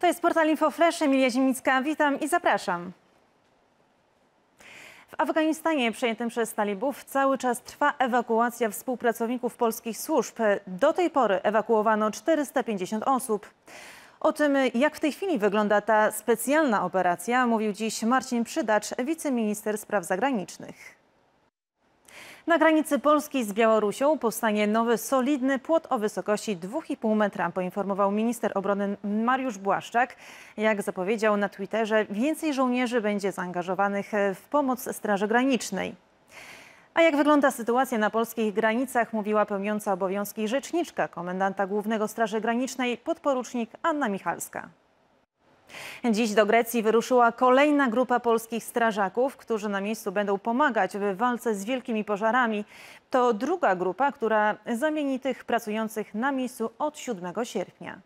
To jest portal InfoFresh, Emilia Ziemicka. Witam i zapraszam. W Afganistanie przejętym przez talibów cały czas trwa ewakuacja współpracowników polskich służb. Do tej pory ewakuowano 450 osób. O tym, jak w tej chwili wygląda ta specjalna operacja, mówił dziś Marcin Przydacz, wiceminister spraw zagranicznych. Na granicy Polski z Białorusią powstanie nowy, solidny płot o wysokości 2,5 metra, poinformował minister obrony Mariusz Błaszczak. Jak zapowiedział na Twitterze, więcej żołnierzy będzie zaangażowanych w pomoc Straży Granicznej. A jak wygląda sytuacja na polskich granicach, mówiła pełniąca obowiązki rzeczniczka komendanta głównego Straży Granicznej podporucznik Anna Michalska. Dziś do Grecji wyruszyła kolejna grupa polskich strażaków, którzy na miejscu będą pomagać w walce z wielkimi pożarami. To druga grupa, która zamieni tych pracujących na miejscu od 7 sierpnia.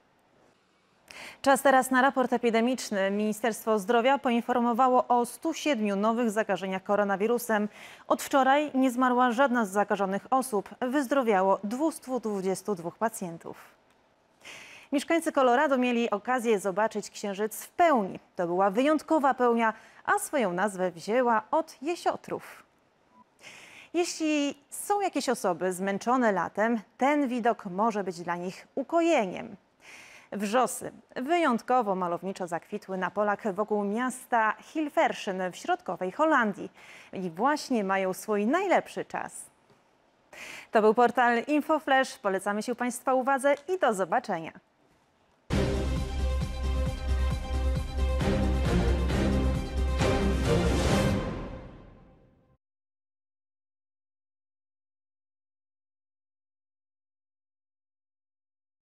Czas teraz na raport epidemiczny. Ministerstwo Zdrowia poinformowało o 107 nowych zakażeniach koronawirusem. Od wczoraj nie zmarła żadna z zakażonych osób. Wyzdrowiało 222 pacjentów. Mieszkańcy Colorado mieli okazję zobaczyć księżyc w pełni. To była wyjątkowa pełnia, a swoją nazwę wzięła od jesiotrów. Jeśli są jakieś osoby zmęczone latem, ten widok może być dla nich ukojeniem. Wrzosy wyjątkowo malowniczo zakwitły na polach wokół miasta Hilferszyn w środkowej Holandii i właśnie mają swój najlepszy czas. To był portal InfoFlash. Polecamy się Państwa uwadze i do zobaczenia.